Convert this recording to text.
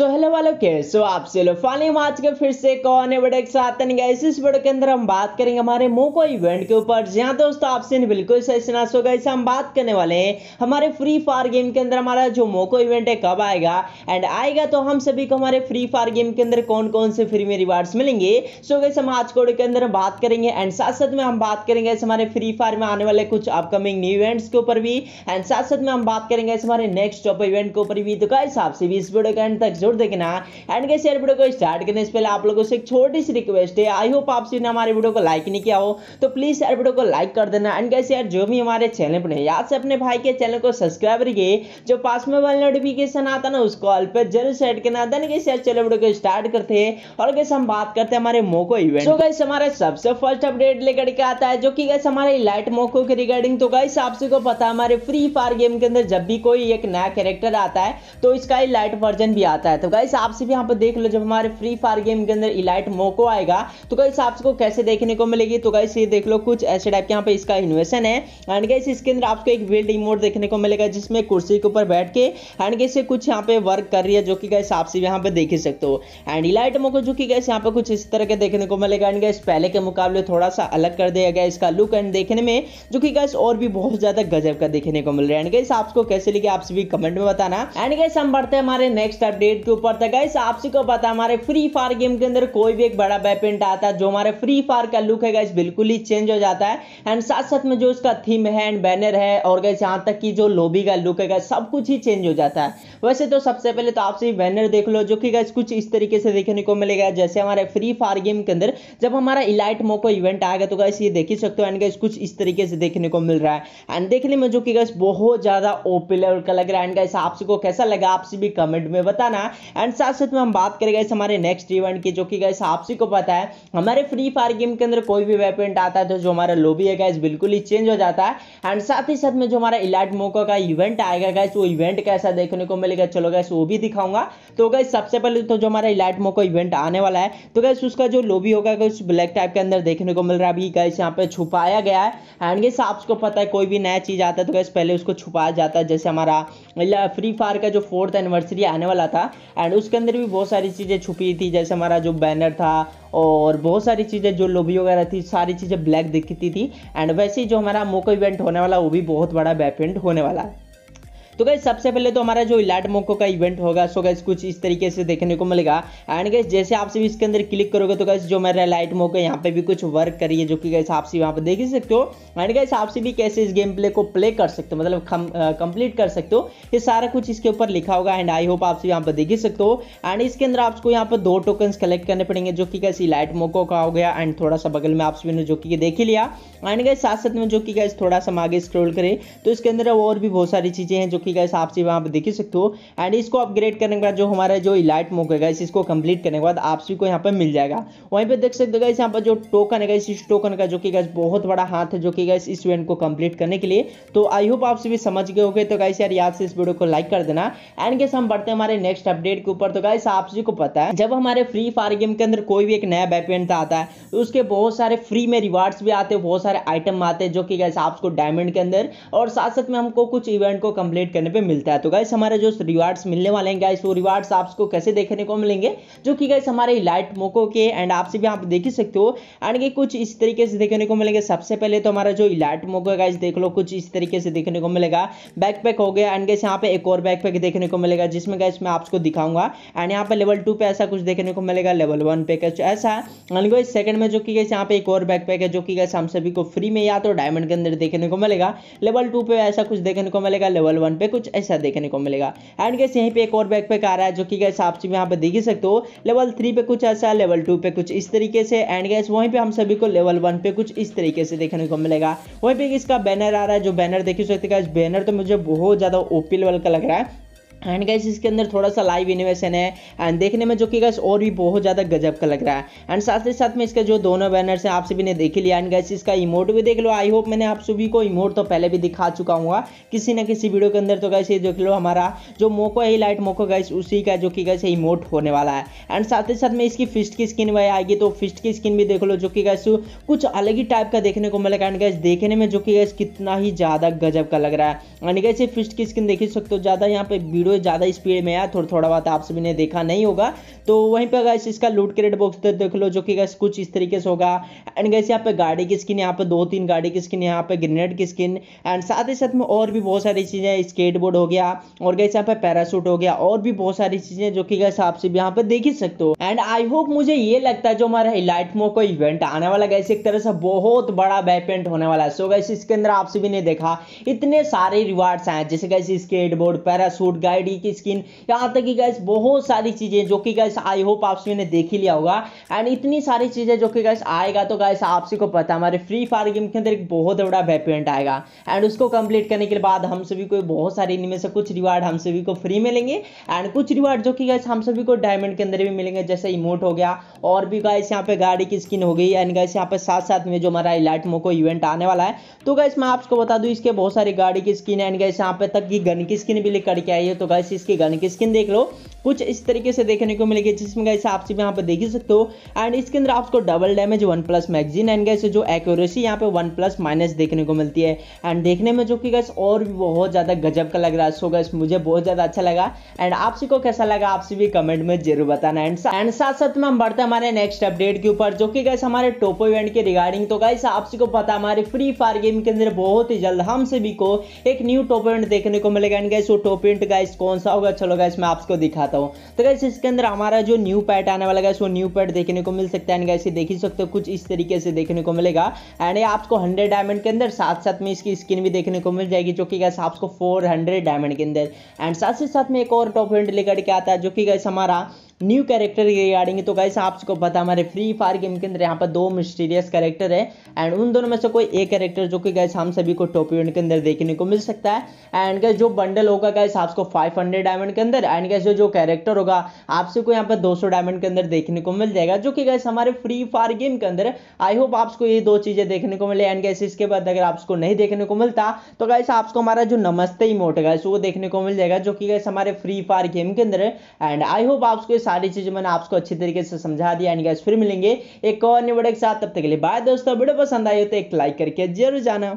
so hello वालों के सो आपसे लोग फाइनली हम आज के फिर से कौन है बड़े के साथ गाइस इस बड़े के अंदर हम बात करेंगे हमारे मोको इवेंट के ऊपर जी हाँ दोस्तों आपसे बिल्कुल सही सुना सो गाइस हम बात करने वाले हैं हमारे फ्री फायर गेम के अंदर हमारा जो मोको इवेंट है कब आएगा एंड आएगा तो हम सभी को हमारे फ्री फायर गेम के अंदर कौन कौन से फ्री में रिवार्ड्स मिलेंगे सो so, हम आज कोड के अंदर बात करेंगे एंड साथ साथ में हम बात करेंगे हमारे फ्री फायर में आने वाले कुछ अपकमिंग न्यू इवेंट्स के ऊपर भी एंड साथ साथ में हम बात करेंगे हमारे नेक्स्ट टॉप इवेंट के ऊपर भी तो गाइस आपसे भी इस वीडियो के एंड तक जरूर देखना एंड कैसे यार वीडियो को स्टार्ट करने से पहले आप लोगों से एक छोटी सी रिक्वेस्ट है आई होप आप सभी ने हमारे वीडियो को लाइक नहीं किया हो तो प्लीज़ यार वीडियो को लाइक कर देना एंड कैसे यार जो भी हमारे चैनल पर है याद से अपने भाई के चैनल को सब्सक्राइब करिए जो पास में वाले नोटिफिकेशन आता ना उस कॉल पर जरूर सेट करना देन कैसे यार चलो वीडियो को स्टार्ट करते हैं और कैसे हम बात करते हैं हमारे मोको इवेंट तो गैस हमारे सबसे फर्स्ट अपडेट लेकर के आता है जो कि गैस हमारे लाइट मोको के रिगार्डिंग तो गैस आप सभी को पता है हमारे फ्री फायर गेम के अंदर जब भी कोई एक नया कैरेक्टर आता है तो इसका ही लाइट वर्जन भी आता है आता है तो गाइस आपसे भी यहाँ पर देख लो जब हमारे फ्री फायर गेम के अंदर इलाइट मोको आएगा तो गाइस आपको कैसे देखने को मिलेगी तो गाइस ये देख लो कुछ ऐसे टाइप के यहाँ पर इसका इन्वेशन है एंड गाइस इसके अंदर आपको एक बिल्ड इमोट देखने को मिलेगा जिसमें कुर्सी के ऊपर बैठ के एंड गाइस ये कुछ यहाँ पे वर्क कर रही है जो कि गाइस आपसे भी यहाँ पे देख ही सकते हो एंड इलाइट मोको जो कि गाइस यहाँ पे कुछ इस तरह के देखने को मिलेगा एंड गाइस पहले के मुकाबले थोड़ा सा अलग कर दिया गया इसका लुक एंड देखने में जो कि गाइस और भी बहुत ज्यादा गजब का देखने को मिल रहा है एंड गाइस आपको कैसे लगे आपसे भी कमेंट में बताना एंड गाइस हम बढ़ते हैं हमारे नेक्स्ट अपडेट अपडेट के ऊपर था गाइस आप सबको पता हमारे फ्री फायर गेम के अंदर कोई भी एक बड़ा वेपन आता है जो हमारे फ्री फायर का लुक है गाइस बिल्कुल ही चेंज हो जाता है एंड साथ साथ में जो इसका थीम है एंड बैनर है और गाइस यहाँ तक की जो लोबी का लुक है गाइस सब कुछ ही चेंज हो जाता है वैसे तो सबसे पहले तो आपसे बैनर देख लो जो कि गाइस कुछ इस तरीके से देखने को मिलेगा जैसे हमारे फ्री फायर गेम के अंदर जब हमारा इलाइट मोको इवेंट आएगा तो गाइस ये देख ही सकते हो एंड गाइस कुछ इस तरीके से देखने को मिल रहा है एंड देखने में जो कि गाइस बहुत ज्यादा ओपी लेवल का लग रहा है एंड गाइस आपसे को कैसा लगा आपसे भी कमेंट में बताना एंड साथ साथ में हम बात करें गए हमारे नेक्स्ट इवेंट की जो कि गए आपसी को पता है हमारे फ्री फायर गेम के अंदर कोई भी वेपेंट आता है तो जो हमारा लोबी है गैस बिल्कुल ही चेंज हो जाता है एंड साथ ही साथ में जो हमारा इलाइट मोको का इवेंट आएगा गैस वो इवेंट कैसा देखने को मिलेगा चलो गैस वो भी दिखाऊंगा तो गैस सबसे पहले तो जो हमारा इलाइट मोको इवेंट आने वाला है तो गैस उसका जो लोबी होगा गैस ब्लैक टाइप के अंदर देखने को मिल रहा है अभी गैस यहाँ पे छुपाया गया है एंड गैस आपको पता है कोई भी नया चीज़ आता है तो गैस पहले उसको छुपाया जाता है जैसे हमारा फ्री फायर का जो फोर्थ एनिवर्सरी आने वाला था एंड उसके अंदर भी बहुत सारी चीज़ें छुपी थी जैसे हमारा जो बैनर था और बहुत सारी चीज़ें जो लोबी वगैरह थी सारी चीज़ें ब्लैक दिखती थी एंड वैसे ही जो हमारा मोको इवेंट होने वाला वो भी बहुत बड़ा इवेंट होने वाला है तो गई सबसे पहले तो हमारा जो इलाट मोको का इवेंट होगा सो गैस कुछ इस तरीके से देखने को मिलेगा एंड गैस जैसे आप सभी इसके अंदर क्लिक करोगे तो गैस जो मेरा लाइट मोको यहाँ पे भी कुछ वर्क करिए जो कि गैस आप सभी यहाँ पर देख ही सकते हो एंड गैस आप सभी कैसे इस गेम प्ले को प्ले कर सकते हो मतलब कंप्लीट कर सकते हो ये सारा कुछ इसके ऊपर लिखा होगा एंड आई होप आप सभी यहाँ पर देख ही सकते हो एंड इसके अंदर आपको यहाँ पर दो टोकन्स कलेक्ट करने पड़ेंगे जो कि कैसे लाइट मोको का हो गया एंड थोड़ा सा बगल में आप सभी ने जो कि देख ही लिया एंड गैस साथ साथ में जो कि गैस थोड़ा सा आगे स्क्रोल करें तो इसके अंदर और भी बहुत सारी चीज़ें हैं जो कि की गैस आप सभी वहाँ पर देख सकते हो एंड इसको अपग्रेड करने के बाद जो हमारा जो इलाइट मोक है गैस इसको कंप्लीट करने के बाद आप सभी को यहाँ पर मिल जाएगा वहीं पर देख सकते हो गैस यहाँ पर जो टोकन है गैस इस टोकन का जो कि गैस बहुत बड़ा हाथ है जो कि गैस इस इवेंट को कंप्लीट करने के लिए तो आई होप आप सभी समझ गए हो तो गैस यार याद से इस वीडियो को लाइक कर देना एंड गैस हम बढ़ते हमारे नेक्स्ट अपडेट के ऊपर तो गैस आप सभी को पता है जब हमारे फ्री फायर गेम के अंदर कोई भी एक नया वेपेंट आता है तो उसके बहुत सारे फ्री में रिवार्ड्स भी आते हैं बहुत सारे आइटम आते हैं जो कि गैस आपको डायमंड के अंदर और साथ साथ में हमको कुछ इवेंट को कंप्लीट कलेक्ट करने पे मिलता है तो गाइस हमारे जो रिवार्ड्स मिलने वाले हैं गाइस वो रिवार्ड्स आपको कैसे देखने को मिलेंगे जो कि गाइस हमारे लाइट मोको के एंड आपसे भी आप देख ही सकते हो एंड ये कुछ इस तरीके से देखने को मिलेंगे सबसे पहले तो हमारा जो लाइट मोको है गाइस देख लो कुछ इस तरीके से देखने को मिलेगा बैकपैक हो गया एंड गैस यहाँ पे एक और बैकपैक देखने को मिलेगा जिसमें गाइस मैं आपको दिखाऊंगा एंड यहाँ पे लेवल टू पे ऐसा कुछ देखने को मिलेगा लेवल वन पे कुछ ऐसा एंड गाइस सेकंड में जो कि गैस यहाँ पे एक और बैकपैक है जो कि गैस हम सभी को फ्री में या तो डायमंड के अंदर देखने को मिलेगा लेवल टू पे ऐसा कुछ देखने को मिलेगा लेवल वन पे कुछ ऐसा देखने को मिलेगा एंड गैस यहीं पे एक और बैकपैक आ रहा है जो कि गैस आप यहाँ पे देख ही सकते हो लेवल थ्री पे कुछ ऐसा लेवल टू पे कुछ इस तरीके से एंड गैस वहीं पे हम सभी को लेवल वन पे कुछ इस तरीके से देखने को मिलेगा वहीं पे इसका बैनर आ रहा है जो बैनर देख सकते बैनर तो मुझे बहुत ज़्यादा ओपी लेवल का लग रहा है एंड गैस इसके अंदर थोड़ा सा लाइव इनोवेशन है एंड देखने में जो कि गाइस और भी बहुत ज़्यादा गजब का लग रहा है एंड साथ ही साथ में इसका जो दोनों बैनर्स हैं आप सभी ने देख लिया एंड गाइस इसका इमोट भी देख लो आई होप मैंने आप सभी को इमोट तो पहले भी दिखा चुका हूँ किसी ना किसी वीडियो के अंदर तो गाइस ये देख लो हमारा जो मोको है लाइट मोको गाइस उसी का जो कि गाइस इमोट होने वाला है एंड साथ ही साथ में इसकी फिस्ट की स्किन वही आएगी तो फिस्ट की स्किन भी देख लो जो कि गाइस कुछ अलग ही टाइप का देखने को मिलेगा एंड गाइस देखने में जो कि गाइस कितना ही ज़्यादा गजब का लग रहा है एंड गाइस ये फिस्ट की स्किन देख ही सकते हो ज़्यादा यहाँ पे वीडियो वीडियो ज़्यादा स्पीड में आया थोड़ा थोड़ा बात आप सभी ने देखा नहीं होगा तो वहीं पर गैस इसका लूट के रेट बॉक्स देख लो जो कि गैस कुछ इस तरीके से होगा एंड गैस यहाँ पे गाड़ी की स्किन यहाँ पे दो तीन गाड़ी की स्किन यहाँ पे ग्रेनेड की स्किन एंड साथ ही साथ में और भी बहुत सारी चीज़ें स्केटबोर्ड हो गया और गैस यहाँ पे पैरासूट हो गया और भी बहुत सारी चीज़ें जो कि गैस आप सभी यहाँ पर देख ही सकते हो एंड आई होप मुझे ये लगता है जो हमारा इलाइट मो का इवेंट आने वाला गैस एक तरह से बहुत बड़ा बैपेंट होने वाला है सो गैस इसके अंदर आप सभी ने देखा इतने सारे रिवार्ड्स हैं जैसे गैसे स्केटबोर्ड पैरासूट गाइड आईडी की स्किन यहाँ तक कि गैस बहुत सारी चीज़ें जो कि गैस आई होप आप सभी ने देख ही लिया होगा एंड इतनी सारी चीज़ें जो कि गैस आएगा तो गैस आप सभी को पता हमारे फ्री फायर गेम के अंदर एक बहुत बड़ा वेपेंट आएगा एंड उसको कंप्लीट करने के बाद हम सभी को बहुत सारे इनमें से कुछ रिवार्ड हम सभी को फ्री मिलेंगे एंड कुछ रिवार्ड जो कि गैस हम सभी को डायमंड के अंदर भी मिलेंगे जैसे इमोट हो गया और भी गैस यहाँ पे गाड़ी की स्किन हो गई एंड गैस यहाँ पे साथ साथ में जो हमारा इलाइट मोको इवेंट आने वाला है तो गैस मैं आपको बता दूँ इसके बहुत सारी गाड़ी की स्किन एंड गैस यहाँ पे तक की गन की स्किन भी लेकर के आई है तो गाइस इसके गन की स्किन देख लो कुछ इस तरीके से देखने को मिलेगी जिसमें गाइस आप सिर्फ यहाँ पर देख ही सकते हो एंड इसके अंदर आपको double damage one plus magazine and guys जो एक्यूरेसी यहाँ पे वन प्लस माइनस देखने को मिलती है एंड देखने में जो कि गैस और भी बहुत ज़्यादा गजब का लग रहा है सो गैस मुझे बहुत ज़्यादा अच्छा लगा एंड आप सबको कैसा लगा आप सभी कमेंट में जरूर बताना एंड एंड साथ साथ में हम बढ़ते हमारे नेक्स्ट अपडेट के ऊपर जो कि गैस हमारे टोपो इवेंट के रिगार्डिंग तो गाइस आप सबको पता हमारे फ्री फायर गेम के अंदर बहुत ही जल्द हम सभी को एक न्यू टोपो इवेंट देखने को मिलेगा एंड गैस वो टोपो इवेंट गाइस कौन सा होगा चलो गैस मैं आपको दिखाता हूँ तो गैस इसके अंदर हमारा जो न्यू पैट आने वाला गैस वो न्यू पैट देखने को मिल सकता है गैस ये देख ही सकते हो कुछ इस तरीके से देखने को मिलेगा एंड ये आपको हंड्रेड डायमंड के अंदर साथ साथ में इसकी स्किन भी देखने को मिल जाएगी जो कि गैस आपको फोर डायमंड के अंदर एंड साथ ही साथ में एक और टॉप हंड लेकर के आता है जो कि गैस हमारा न्यू कैरेक्टर की रिगार्डिंग तो कैसे आपको पता हमारे फ्री फायर गेम के अंदर यहाँ पर दो मिस्टीरियस कैरेक्टर है एंड उन दोनों में से कोई एक कैरेक्टर जो कि गैस हम सभी को टॉप इवेंट के अंदर देखने को मिल सकता है एंड गैस जो बंडल होगा गैस आपको 500 डायमंड के अंदर एंड गैस जो जो कैरेक्टर होगा आप सबको यहाँ पर 200 डायमंड के अंदर देखने को मिल जाएगा जो कि गैस हमारे फ्री फायर गेम के अंदर आई होप आपको ये दो चीजें देखने को मिले एंड गैस इसके बाद अगर आपको नहीं देखने को मिलता तो गैस आपको हमारा जो नमस्ते इमोट है वो देखने को मिल जाएगा जो कि गैस हमारे फ्री फायर गेम के अंदर एंड आई होप आपको सारी चीज़ें मैंने आपको अच्छी तरीके से समझा दिया एंड गैस फिर मिलेंगे एक और न्यू वीडियो के साथ तब तक के लिए बाय दोस्तों वीडियो पसंद आई हो तो एक लाइक करके जरूर जाना